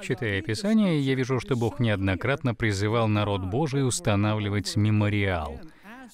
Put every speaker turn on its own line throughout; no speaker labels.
Читая Писание, я вижу, что Бог неоднократно призывал народ Божий устанавливать мемориал,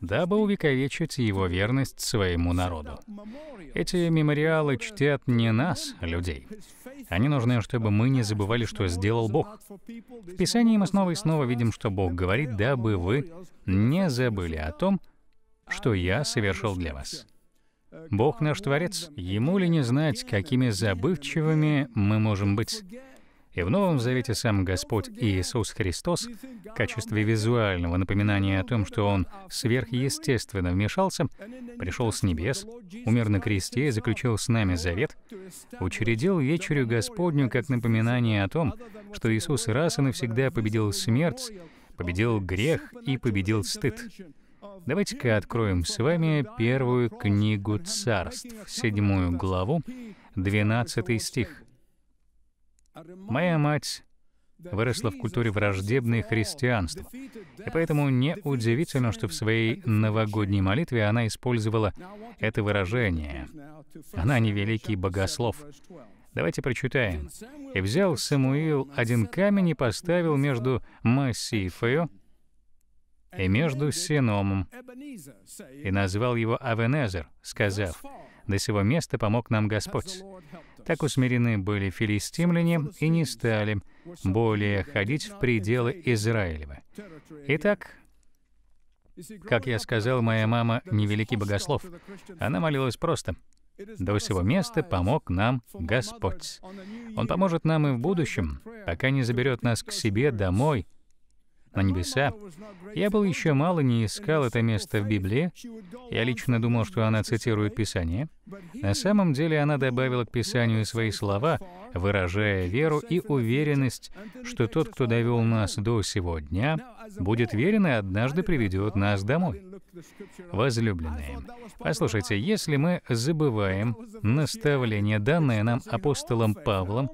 дабы увековечить его верность своему народу. Эти мемориалы чтят не нас, людей. Они нужны, чтобы мы не забывали, что сделал Бог. В Писании мы снова и снова видим, что Бог говорит, дабы вы не забыли о том, что я совершил для вас. Бог наш Творец. Ему ли не знать, какими забывчивыми мы можем быть? И в Новом Завете сам Господь Иисус Христос в качестве визуального напоминания о том, что Он сверхъестественно вмешался, пришел с небес, умер на кресте и заключил с нами завет, учредил вечерю Господню как напоминание о том, что Иисус раз и навсегда победил смерть, победил грех и победил стыд. Давайте-ка откроем с вами первую книгу царств, седьмую главу, 12 стих. Моя мать выросла в культуре враждебной христианства, и поэтому неудивительно, что в своей новогодней молитве она использовала это выражение. Она не великий богослов. Давайте прочитаем. «И взял Самуил один камень и поставил между Массифою и между Синомом, и назвал его Авенезер, сказав, «До сего места помог нам Господь». Так усмирены были филистимляне и не стали более ходить в пределы Израилева. Итак, как я сказал, моя мама не великий богослов. Она молилась просто. До сего места помог нам Господь. Он поможет нам и в будущем, пока не заберет нас к себе домой, на небеса. Я был еще мал и не искал это место в Библии. Я лично думал, что она цитирует Писание. На самом деле она добавила к Писанию свои слова, выражая веру и уверенность, что тот, кто довел нас до сего дня, будет верен и однажды приведет нас домой. Возлюбленные, послушайте, если мы забываем наставление, данное нам апостолом Павлом,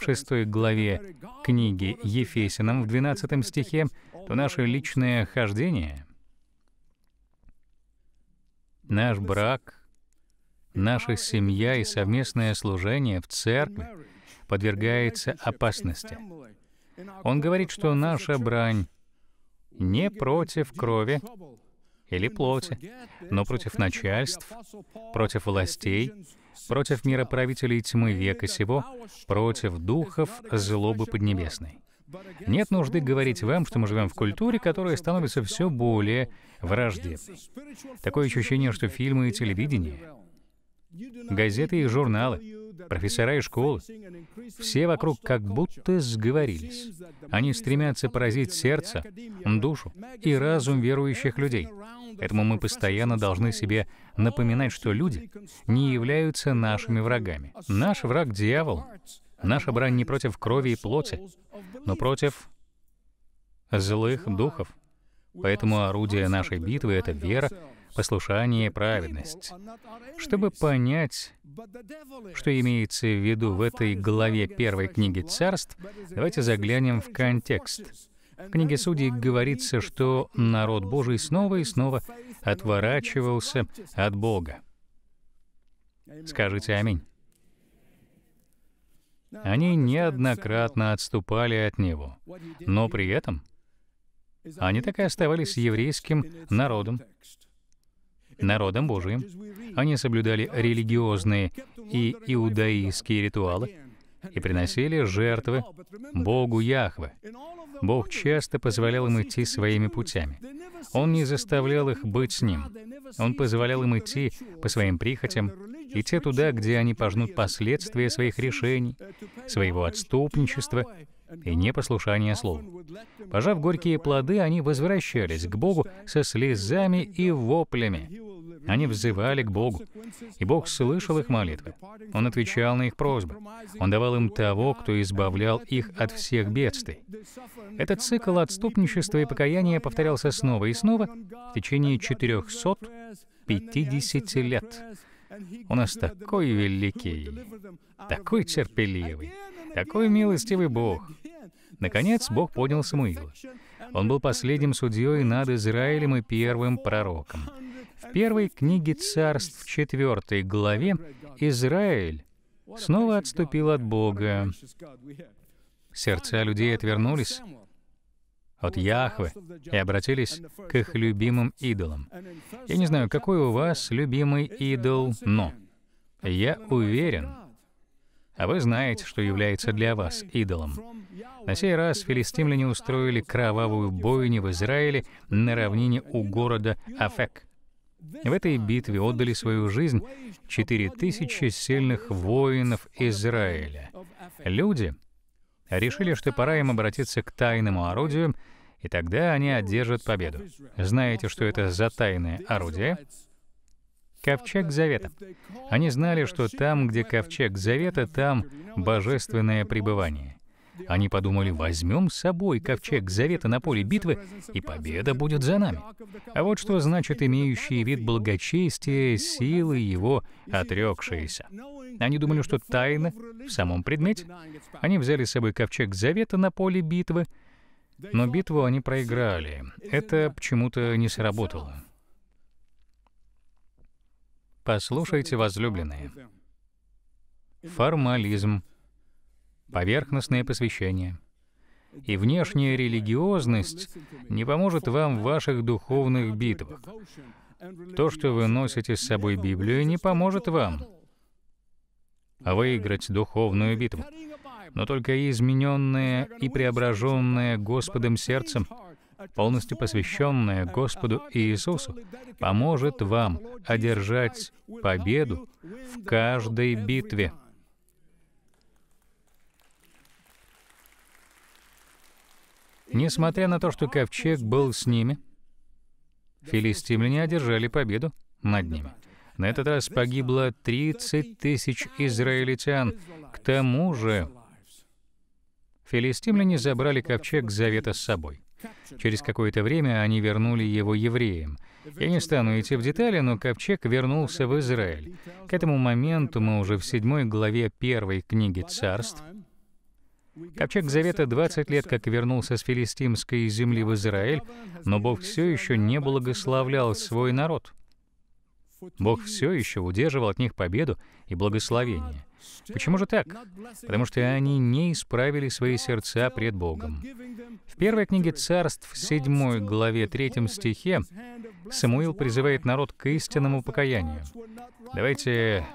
в 6 главе книги Ефесиным в 12 стихе, то наше личное хождение, наш брак, наша семья и совместное служение в церкви подвергается опасности. Он говорит, что наша брань не против крови или плоти, но против начальств, против властей, против мира правителей тьмы века сего, против духов злобы поднебесной. Нет нужды говорить вам, что мы живем в культуре, которая становится все более враждебной. Такое ощущение, что фильмы и телевидение, газеты и журналы профессора и школы. Все вокруг как будто сговорились. Они стремятся поразить сердце, душу и разум верующих людей. Поэтому мы постоянно должны себе напоминать, что люди не являются нашими врагами. Наш враг — дьявол. Наша брань не против крови и плоти, но против злых духов. Поэтому орудие нашей битвы — это вера, послушание и праведность. Чтобы понять, что имеется в виду в этой главе первой книги царств, давайте заглянем в контекст. В книге Судей говорится, что народ Божий снова и снова отворачивался от Бога. Скажите «Аминь». Они неоднократно отступали от Него, но при этом они так и оставались еврейским народом народом Божиим. Они соблюдали религиозные и иудаистские ритуалы и приносили жертвы Богу Яхве. Бог часто позволял им идти своими путями. Он не заставлял их быть с Ним. Он позволял им идти по своим прихотям, идти туда, где они пожнут последствия своих решений, своего отступничества и непослушания Слову. Пожав горькие плоды, они возвращались к Богу со слезами и воплями. Они взывали к Богу, и Бог слышал их молитвы. Он отвечал на их просьбы. Он давал им того, кто избавлял их от всех бедствий. Этот цикл отступничества и покаяния повторялся снова и снова в течение 450 лет. У нас такой великий, такой терпеливый, такой милостивый Бог. Наконец, Бог поднял Самуила. Он был последним судьей над Израилем и первым пророком. В первой книге царств, в четвертой главе, Израиль снова отступил от Бога. Сердца людей отвернулись от Яхвы и обратились к их любимым идолам. Я не знаю, какой у вас любимый идол, но я уверен, а вы знаете, что является для вас идолом. На сей раз филистимляне устроили кровавую бойню в Израиле на равнине у города Афек. В этой битве отдали свою жизнь 4000 сильных воинов Израиля. Люди решили, что пора им обратиться к тайному орудию, и тогда они одержат победу. Знаете, что это за тайное орудие? Ковчег Завета. Они знали, что там, где Ковчег Завета, там божественное пребывание. Они подумали, возьмем с собой ковчег завета на поле битвы, и победа будет за нами. А вот что значит имеющие вид благочестия, силы его отрекшиеся. Они думали, что тайна в самом предмете. Они взяли с собой ковчег завета на поле битвы, но битву они проиграли. Это почему-то не сработало. Послушайте, возлюбленные. Формализм поверхностное посвящение. И внешняя религиозность не поможет вам в ваших духовных битвах. То, что вы носите с собой Библию, не поможет вам выиграть духовную битву. Но только измененное и преображенное Господом сердцем, полностью посвященное Господу Иисусу, поможет вам одержать победу в каждой битве. Несмотря на то, что ковчег был с ними, филистимляне одержали победу над ними. На этот раз погибло 30 тысяч израильтян. К тому же филистимляне забрали ковчег завета с собой. Через какое-то время они вернули его евреям. Я не стану идти в детали, но ковчег вернулся в Израиль. К этому моменту мы уже в седьмой главе первой книги царств, Ковчег Завета 20 лет как вернулся с филистимской земли в Израиль, но Бог все еще не благословлял свой народ. Бог все еще удерживал от них победу и благословение. Почему же так? Потому что они не исправили свои сердца пред Богом. В первой книге Царств, 7 главе 3 стихе, Самуил призывает народ к истинному покаянию. Давайте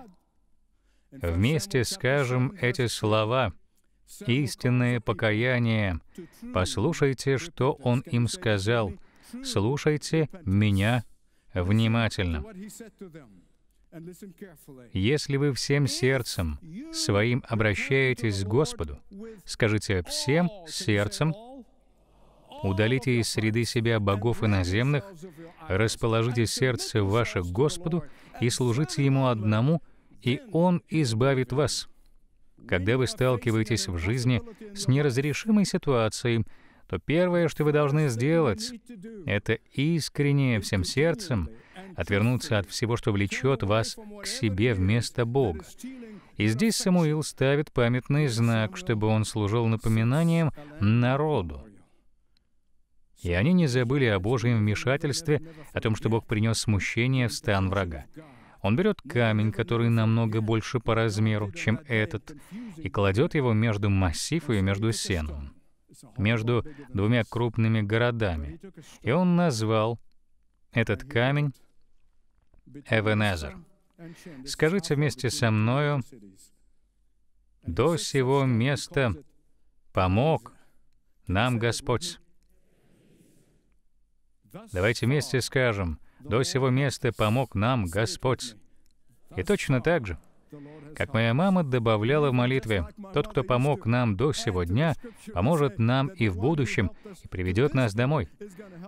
вместе скажем эти слова — истинное покаяние. Послушайте, что Он им сказал. Слушайте меня внимательно. Если вы всем сердцем своим обращаетесь к Господу, скажите всем сердцем, удалите из среды себя богов иноземных, расположите сердце ваше к Господу и служите Ему одному, и Он избавит вас. Когда вы сталкиваетесь в жизни с неразрешимой ситуацией, то первое, что вы должны сделать, это искренне всем сердцем отвернуться от всего, что влечет вас к себе вместо Бога. И здесь Самуил ставит памятный знак, чтобы он служил напоминанием народу. И они не забыли о Божьем вмешательстве, о том, что Бог принес смущение в стан врага. Он берет камень, который намного больше по размеру, чем этот, и кладет его между массивом и между сеном, между двумя крупными городами. И он назвал этот камень Эвенезер. Скажите вместе со мною, до сего места помог нам Господь. Давайте вместе скажем, до сего места помог нам Господь. И точно так же, как моя мама добавляла в молитве, «Тот, кто помог нам до сего дня, поможет нам и в будущем, и приведет нас домой».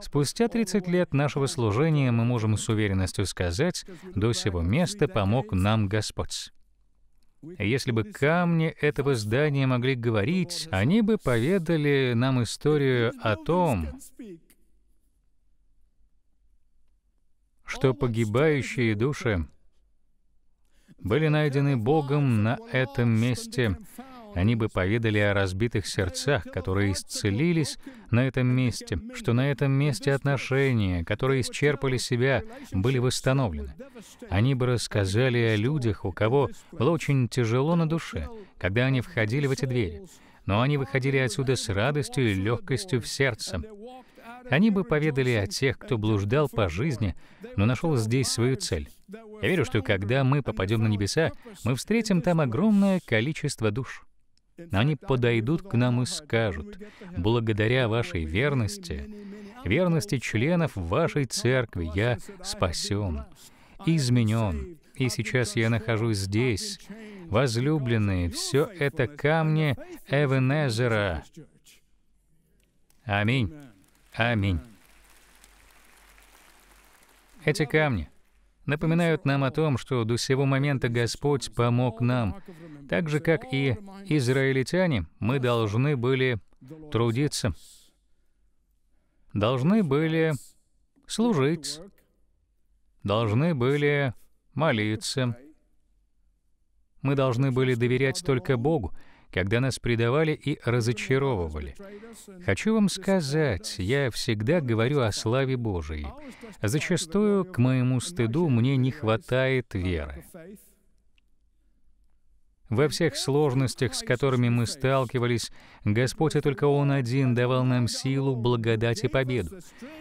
Спустя 30 лет нашего служения мы можем с уверенностью сказать, «До сего места помог нам Господь». Если бы камни этого здания могли говорить, они бы поведали нам историю о том, что погибающие души были найдены Богом на этом месте, они бы поведали о разбитых сердцах, которые исцелились на этом месте, что на этом месте отношения, которые исчерпали себя, были восстановлены. Они бы рассказали о людях, у кого было очень тяжело на душе, когда они входили в эти двери. Но они выходили отсюда с радостью и легкостью в сердце. Они бы поведали о тех, кто блуждал по жизни, но нашел здесь свою цель. Я верю, что когда мы попадем на небеса, мы встретим там огромное количество душ. они подойдут к нам и скажут, благодаря вашей верности, верности членов вашей церкви, я спасен, изменен, и сейчас я нахожусь здесь. Возлюбленные, все это камни Эвенезера. Аминь. Аминь. Эти камни напоминают нам о том, что до сего момента Господь помог нам. Так же, как и израильтяне, мы должны были трудиться, должны были служить, должны были молиться. Мы должны были доверять только Богу, когда нас предавали и разочаровывали. Хочу вам сказать, я всегда говорю о славе Божией. Зачастую, к моему стыду, мне не хватает веры. Во всех сложностях, с которыми мы сталкивались, Господь, и только Он один, давал нам силу, благодать и победу.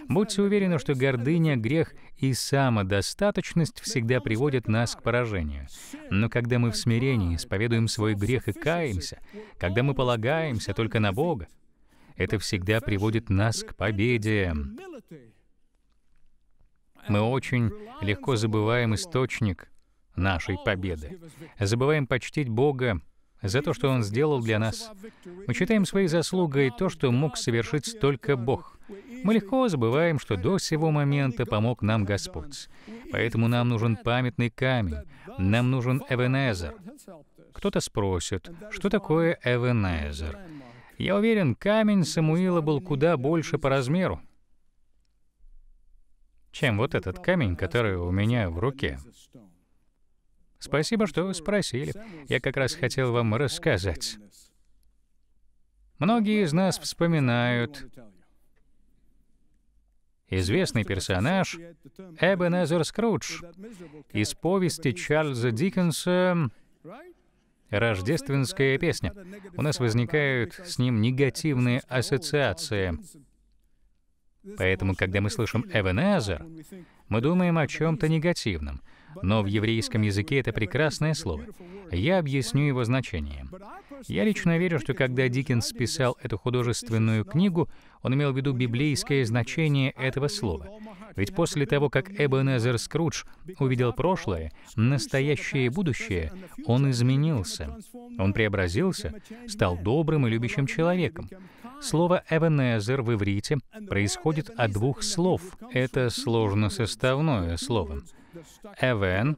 Будьте уверены, что гордыня, грех и самодостаточность всегда приводят нас к поражению. Но когда мы в смирении исповедуем свой грех и каемся, когда мы полагаемся только на Бога, это всегда приводит нас к победе. Мы очень легко забываем источник — нашей победы. Забываем почтить Бога за то, что Он сделал для нас. Мы считаем своей заслугой то, что мог совершить только Бог. Мы легко забываем, что до сего момента помог нам Господь. Поэтому нам нужен памятный камень, нам нужен Эвенезер. Кто-то спросит, что такое Эвенезер? Я уверен, камень Самуила был куда больше по размеру, чем вот этот камень, который у меня в руке. Спасибо, что спросили. Я как раз хотел вам рассказать. Многие из нас вспоминают известный персонаж Эбенезер Скрудж из повести Чарльза Диккенса «Рождественская песня». У нас возникают с ним негативные ассоциации. Поэтому, когда мы слышим «Эбенезер», мы думаем о чем-то негативном — но в еврейском языке это прекрасное слово. Я объясню его значение. Я лично верю, что когда Диккенс писал эту художественную книгу, он имел в виду библейское значение этого слова. Ведь после того, как Эбенезер Скрудж увидел прошлое, настоящее и будущее, он изменился. Он преобразился, стал добрым и любящим человеком. Слово «эвенезер» в иврите происходит от двух слов. Это сложносоставное слово. Эвен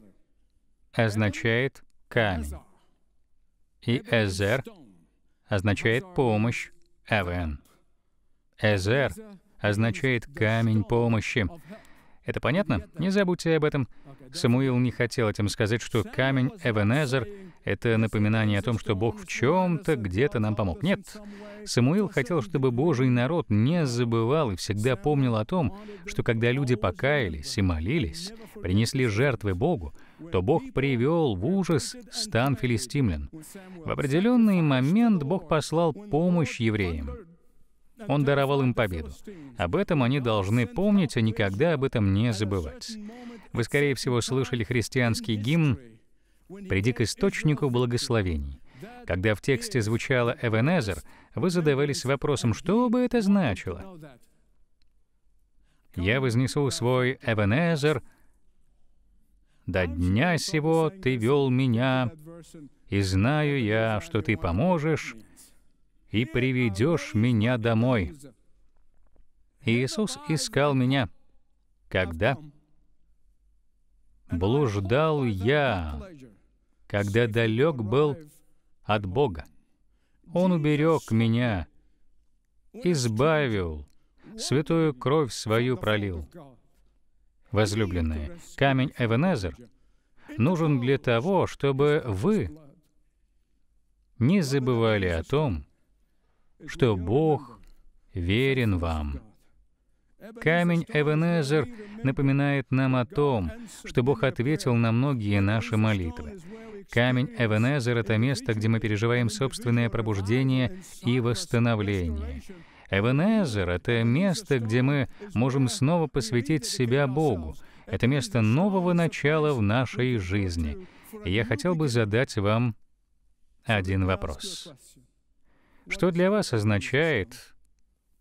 означает камень, и Эзер означает помощь Эвен. Эзер означает камень помощи. Это понятно? Не забудьте об этом. Самуил не хотел этим сказать, что камень Эвенезер это напоминание о том, что Бог в чем-то, где-то нам помог. Нет. Самуил хотел, чтобы Божий народ не забывал и всегда помнил о том, что когда люди покаялись и молились, принесли жертвы Богу, то Бог привел в ужас стан филистимлян. В определенный момент Бог послал помощь евреям. Он даровал им победу. Об этом они должны помнить и а никогда об этом не забывать. Вы, скорее всего, слышали христианский гимн Приди к источнику благословений. Когда в тексте звучало «Эвенезер», вы задавались вопросом, что бы это значило? «Я вознесу свой Эвенезер», «До дня сего ты вел меня, и знаю я, что ты поможешь и приведешь меня домой». Иисус искал меня. Когда? «Блуждал я когда далек был от Бога. Он уберег меня, избавил, святую кровь свою пролил. Возлюбленные, камень Эвенезер нужен для того, чтобы вы не забывали о том, что Бог верен вам. Камень Эвенезер напоминает нам о том, что Бог ответил на многие наши молитвы. Камень Эвенезер — это место, где мы переживаем собственное пробуждение и восстановление. Эвенезер — это место, где мы можем снова посвятить себя Богу. Это место нового начала в нашей жизни. И я хотел бы задать вам один вопрос. Что для вас означает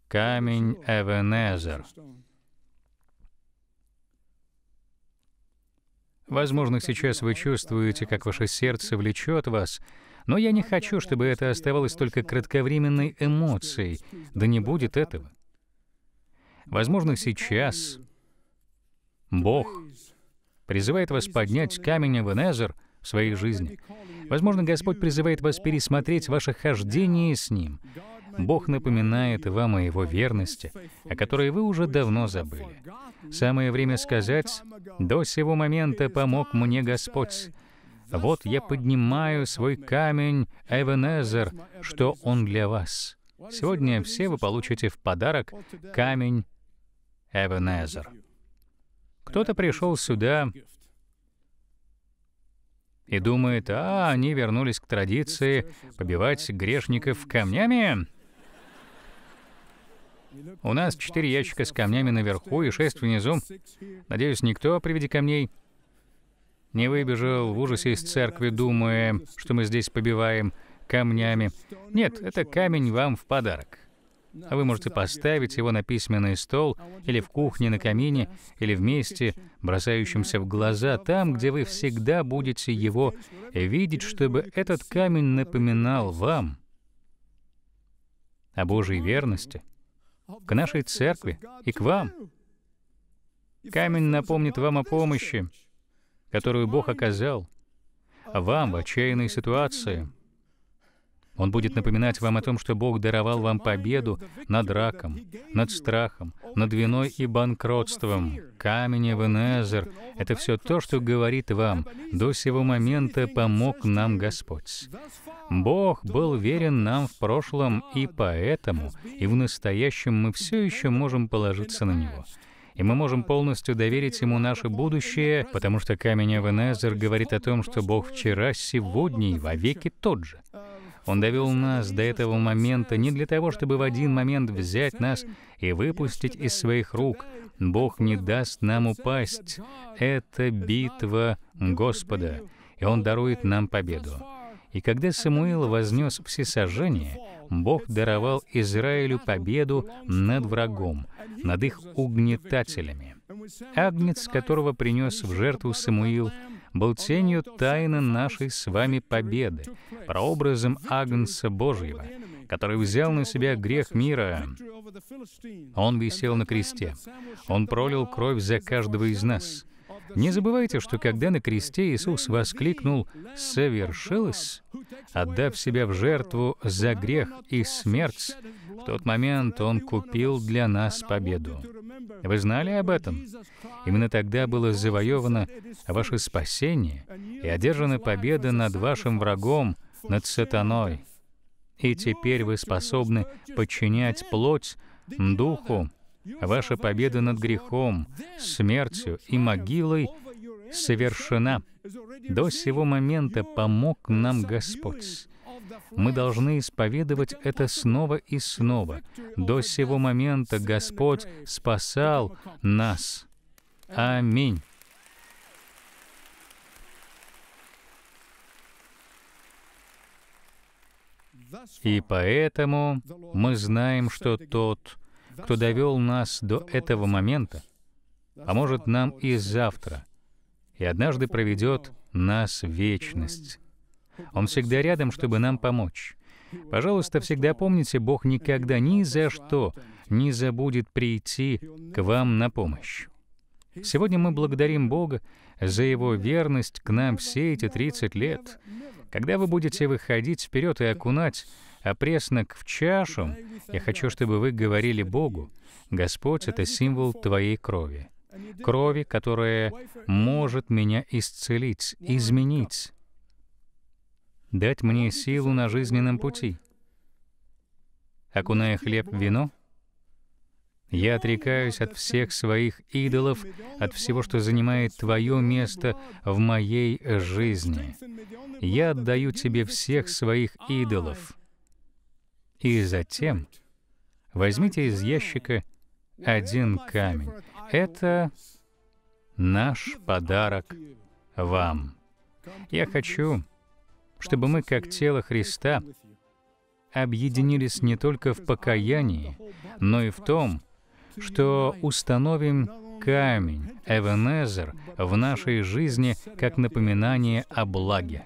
камень Эвенезер? Возможно, сейчас вы чувствуете, как ваше сердце влечет вас, но я не хочу, чтобы это оставалось только кратковременной эмоцией. Да не будет этого. Возможно, сейчас Бог призывает вас поднять камень Эвенезер в своей жизни. Возможно, Господь призывает вас пересмотреть ваше хождение с Ним. Бог напоминает вам о Его верности, о которой вы уже давно забыли. Самое время сказать, «До сего момента помог мне Господь». Вот я поднимаю свой камень Эвенезер, что он для вас. Сегодня все вы получите в подарок камень Эвенезер. Кто-то пришел сюда и думает, а, они вернулись к традиции побивать грешников камнями. У нас четыре ящика с камнями наверху и шесть внизу. Надеюсь, никто при виде камней не выбежал в ужасе из церкви, думая, что мы здесь побиваем камнями. Нет, это камень вам в подарок. А вы можете поставить его на письменный стол или в кухне на камине, или вместе, бросающимся в глаза там, где вы всегда будете его видеть, чтобы этот камень напоминал вам о Божьей верности к нашей церкви и к вам. Камень напомнит вам о помощи, которую Бог оказал а вам в отчаянной ситуации. Он будет напоминать вам о том, что Бог даровал вам победу над раком, над страхом, над виной и банкротством. Камень Эвенезер — это все то, что говорит вам. До сего момента помог нам Господь. Бог был верен нам в прошлом, и поэтому, и в настоящем мы все еще можем положиться на Него и мы можем полностью доверить Ему наше будущее, потому что камень Авенезер говорит о том, что Бог вчера, сегодня и вовеки тот же. Он довел нас до этого момента не для того, чтобы в один момент взять нас и выпустить из своих рук. Бог не даст нам упасть. Это битва Господа, и Он дарует нам победу. И когда Самуил вознес всесожжение, Бог даровал Израилю победу над врагом, над их угнетателями. Агнец, которого принес в жертву Самуил, — был тенью тайны нашей с вами победы, прообразом Агнца Божьего, который взял на себя грех мира. Он висел на кресте. Он пролил кровь за каждого из нас — не забывайте, что когда на кресте Иисус воскликнул «совершилось», отдав себя в жертву за грех и смерть, в тот момент Он купил для нас победу. Вы знали об этом? Именно тогда было завоевано ваше спасение и одержана победа над вашим врагом, над сатаной. И теперь вы способны подчинять плоть, духу, Ваша победа над грехом, смертью и могилой совершена. До сего момента помог нам Господь. Мы должны исповедовать это снова и снова. До сего момента Господь спасал нас. Аминь. И поэтому мы знаем, что тот, кто довел нас до этого момента, поможет а нам и завтра, и однажды проведет нас вечность. Он всегда рядом, чтобы нам помочь. Пожалуйста, всегда помните, Бог никогда ни за что не забудет прийти к вам на помощь. Сегодня мы благодарим Бога за Его верность к нам все эти 30 лет. Когда вы будете выходить вперед и окунать а преснок в чашу, я хочу, чтобы вы говорили Богу, «Господь — это символ Твоей крови, крови, которая может меня исцелить, изменить, дать мне силу на жизненном пути». Окуная хлеб в вино, я отрекаюсь от всех своих идолов, от всего, что занимает Твое место в моей жизни. Я отдаю Тебе всех своих идолов. И затем возьмите из ящика один камень. Это наш подарок вам. Я хочу, чтобы мы, как тело Христа, объединились не только в покаянии, но и в том, что установим камень, Эвенезер, в нашей жизни как напоминание о благе.